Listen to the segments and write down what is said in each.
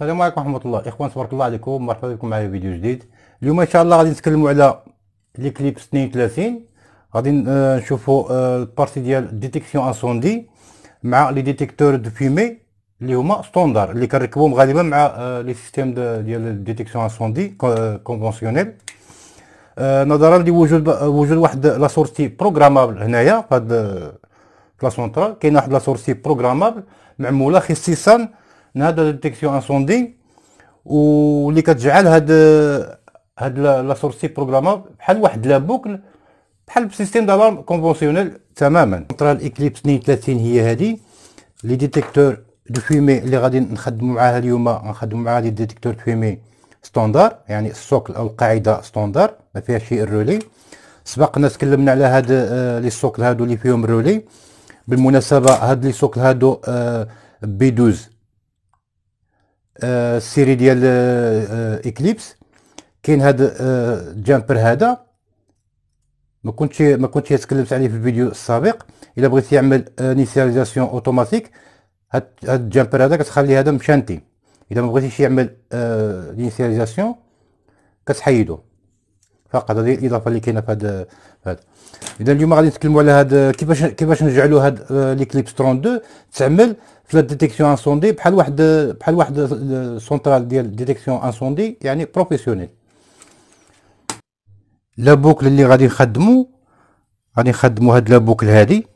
السلام عليكم ورحمه الله اخوان تبارك الله عليكم مرحبا بكم معايا فيديو جديد اليوم ان شاء الله غادي نتكلموا على لي كليب 32 غادي آه، نشوفوا آه، البارتي ديال ديتيكسيون انسوندي مع لي ديتيكتور دو فيمي اللي هما ستوندار اللي كنركبوهم غالبا مع آه، لي سيستيم ديال ديتيكسيون انسوندي كونفونسيونيل نظرا لوجود وجود واحد لا سورتي بروغرامابل هنايا في هاد لا كاين واحد لا سورتي بروغرامابل معموله خصيصا نهضه ديتيكسيون انسوندي واللي كتجعل هاد هاد لا سورسي بروغراما بحال واحد لابوكل بحال سيستيم دالارم كونفونسيونيل تماما سنترال الاكليبس 32 هي هادي لي ديتيكتور دو فيمي اللي غادي نخدموا معاها اليوم غنخدموا معاها لي ديتيكتور فيمي ستوندار يعني السوكل او القاعده ستوندار ما فيها شي رولي سبقنا تكلمنا على هاد آه، لي سوكل هادو اللي فيهم رولي بالمناسبه هاد لي سوكل هادو آه، بي 12 السيري آه، ديال اكليبس آه، آه، كاين هاد الجامبر هذا ما كنتش ما كنتش تكلمت عليه في الفيديو السابق الا بغيت يعمل انيسياليزاسيون اوتوماتيك هاد الجامبر هذا كتخلي هذا مشانتي اذا ما بغيتيش يعمل انيسياليزاسيون كتحيدو فقط هذه الاضافه اللي كاينه في هذا هذا اذا اليوم غادي نتكلموا على هذا كيفاش كيفاش نجعلوا هاد آه، ليكليبس 32 تعمل في لا ديتيكسيون انسوندي بحال واحد بحال واحد آه، سونترال ديال ديتيكسيون انسوندي يعني بروفيسيونيل لا بوكل اللي غادي نخدمو غادي نخدمو هاد لا بوكل هادي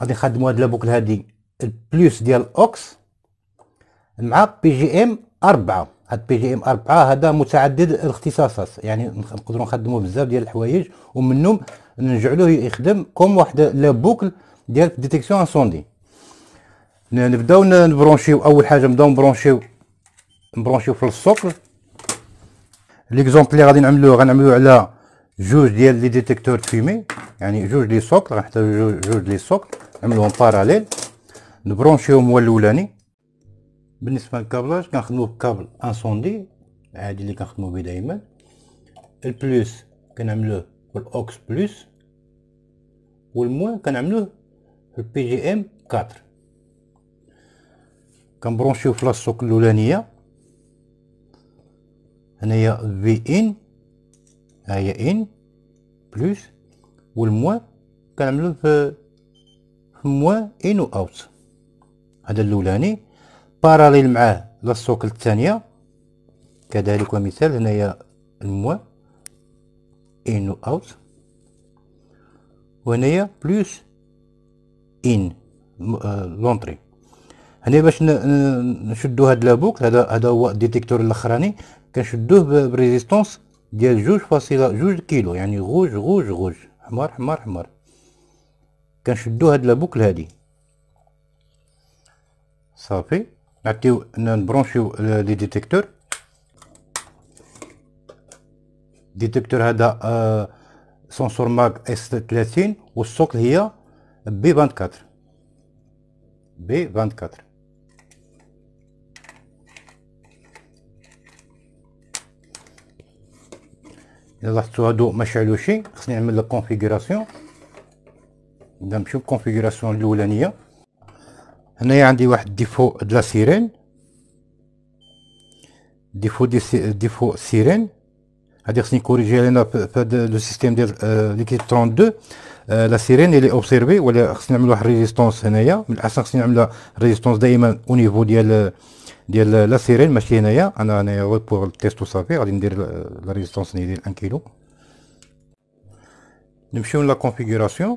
غادي نخدمو هاد لا بوكل هادي البلوس ديال اوكس مع بي جي ام أربعة هاد بي جي ام 4 هذا متعدد الاختصاصات يعني نقدروا نخدموا بزاف ديال الحوايج ومنهم نجعلوه يخدم كوم واحد لا بوكل ديال ديتيكسيون انسوندي نبداو نبرونشيو اول حاجه نبداو نبرونشيو نبرونشيو في السوكل ليكزومبل اللي غادي نعملوه غنعملوه على جوج ديال لي ديتيكتور فيمي يعني جوج لي سوكل غنحتاجو جوج لي سوكل نعملوهم باراليل نبرونشيوهم هو الاولاني بالنسبه للكابلاج كنخدمو بكابل انسوندي عادي اللي كنخدمو به دائما البلوس كنعملوه بالاوكس بلوس والموان كنعملوه بالبي جي ام 4 كنبرونشيو في لاصوك الاولانيه هنايا في ان ها هي ان بلوس والموان كنعملوه في موان ان و اوت هذا الاولاني باراليل معاه لا السوكل الثانيه كذلك ومثال هنايا الموان ان و اوت وهنايا بلوس ان آه، لونتري هنا باش نشدو هاد لابوكل هذا هذا هو الديتيكتور الاخراني كنشدوه بريزيستونس ديال جوج فاصله جوج كيلو يعني غوج غوج غوج حمار حمار حمار كنشدو هاد لابوكل هادي صافي نعطيو نبرونشيو لي ديتيكتور ديتيكتور هذا آه سنسور ماك اس 30 والسوكل هي بي 24 بي 24 الا لاحظتوا هادو ما شعلوشي خصني نعمل الكونفيغوراسيون اذا نمشيو الكونفيغوراسيون الاولانيه هنايا عندي واحد ديفو دلا سيرين ديفو دي سي ديفو سيرين هادي خصني نكوريجي في فهاد لو سيستيم ديال آه، ليكيب 32 آه، لا سيرين اللي اوبسيرفي ولا خصني نعمل واحد ريزيستونس هنايا من الاحسن خصني نعمل ريزيستونس دائما او نيفو ديال ديال لا سيرين ماشي هنايا انا هنايا غير بوغ و وصافي غادي ندير لا ريزيستونس ندير 1 كيلو نمشيو لا كونفيغوراسيون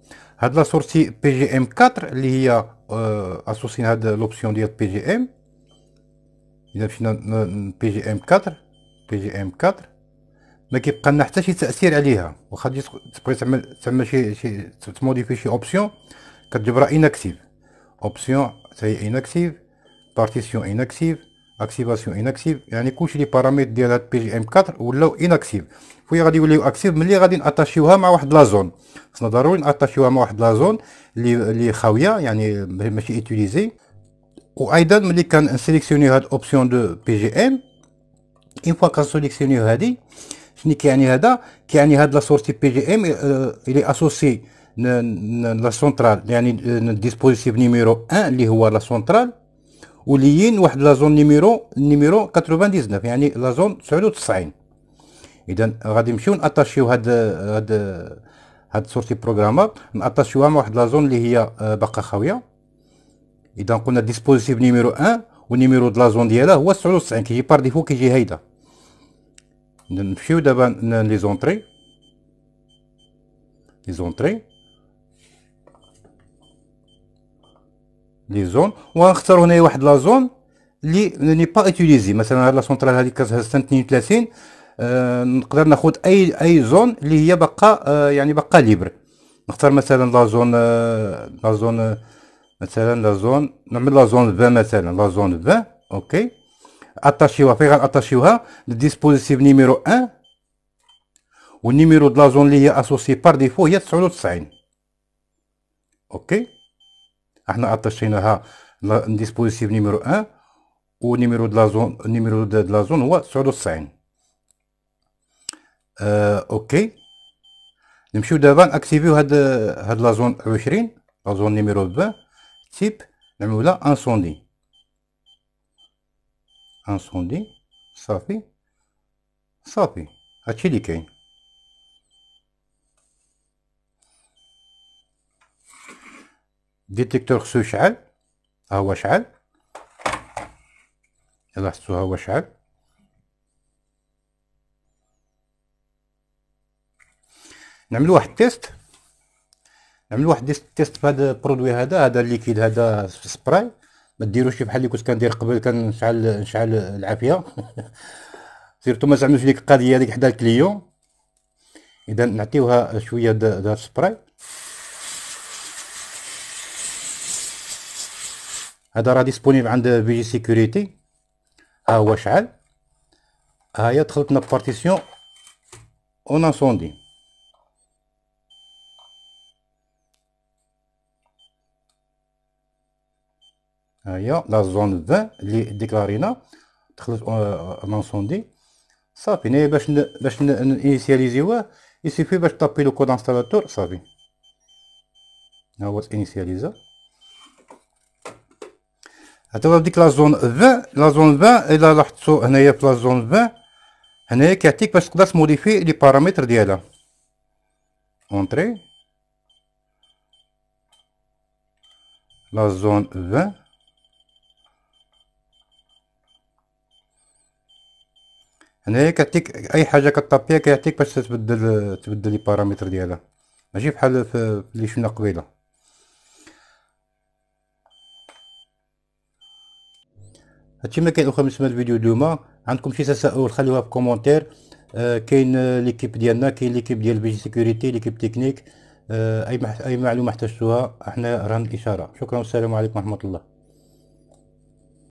هاد لا سورتي بي جي ام 4 اللي هي آه، اسوسين هاد لوبسيون ديال بي جي ام اذا مشينا بي جي ام 4 بي جي ام 4 ما كيبقى لنا حتى شي تاثير عليها واخا تبغي تعمل تعمل شي شي تموديفي شي اوبسيون كتجبرها اناكتيف اوبسيون تاي اناكتيف بارتيسيون اناكتيف اكتيفاسيون اناكتيف يعني كلشي لي باراميتر ديال هاد بي جي ام 4 ولاو اناكتيف فوي غادي يوليو اكتيف ملي غادي ناتاشيوها مع واحد لا زون خصنا ضروري ناتاشيوها مع واحد لا زون لي لي خاويه يعني ماشي اتيليزي ايضا ملي كان سيليكسيوني هاد اوبسيون دو بي جي ام اون فوا سيليكسيوني هادي شنو كيعني هذا كيعني هاد لا سورتي بي جي ام الي اسوسي لا سونترال يعني ديسبوزيتيف نيميرو 1 اللي هو لا سونترال وليين واحد لازون نيميرو نيميرو 99 يعني لازون 99 اذا غادي نمشيو ناتاشيو هاد هاد هاد سورتي بروغرامر ناتاشيوها مع واحد لازون اللي هي آه، باقا خاويه اذا قلنا ديسبوزيتيف نيميرو 1 ونيميرو د لازون ديالها هو 99 كيجي بار ديفو كيجي هيدا نمشيو دابا لي زونطري لي زونطري لي زون وغنختار هنايا واحد لا زون لي ني با اتيليزي مثلا هاد لا سونترال هادي كتهز سنه 32 نقدر ناخذ اي اي زون اللي هي باقا آه، يعني باقا ليبر نختار مثلا لا زون لا زون مثلا لا زون نعمل لا زون ب مثلا لا زون ب اوكي اتاشيوها فين غناتاشيوها للديسبوزيتيف نيميرو 1 والنيميرو د لا زون اللي هي اسوسي بار ديفو هي 99 اوكي احنا عطشيناها ديسبوزيتيف نيميرو 1 نيميرو دو لا زون نيميرو دو لا زون هو 99 آه اوكي نمشيو دابا ناكتيفيو هاد هاد لا زون 20 لا زون نيميرو 20 تيب نعملو لها انسوندي انسوندي صافي صافي هادشي اللي كاين ديتيكتور خصو يشعل ها هو شعل لاحظتوا ها هو شعل نعملو واحد تيست نعملو واحد تيست في هاد البرودوي هذا هذا الليكيد هذا سبراي ما ديروش بحال اللي كنت كندير قبل كنشعل نشعل العافيه سيرتو ما زعمش ليك القضيه هذيك حدا الكليون اذا نعطيوها شويه د سبراي هذا راه ديسبونيبل عند بي جي سيكوريتي ها هو شعل ها هي دخلتنا بارتيسيون اون انسوندي ها هي لا زون 20 اللي ديكلارينا دخلت اون انسوندي صافي هنايا باش ن... باش ن... نينيسياليزيوه يسيفي باش طابي لو كود انستالاتور صافي ها هو تانيسياليزا هتبقى ديك لا زون 20 لا زون 20 الا لاحظتوا هنايا في لا زون 20 هنايا كيعطيك باش تقدر تموديفي لي بارامتر ديالها اونتري لا زون 20 هنايا كيعطيك اي حاجه كطابيه كيعطيك باش تبدل تبدل لي بارامتر ديالها ماشي بحال في لي شفنا قبيله هادشي ما كاين اخر بالنسبه للفيديو دوما عندكم شي تساؤل خليوها في كومونتير آه كاين ليكيب ديالنا كاين ليكيب ديال بيجي سيكوريتي ليكيب تكنيك آه اي مح اي معلومه احتجتوها احنا راهن الاشاره شكرا والسلام عليكم ورحمه الله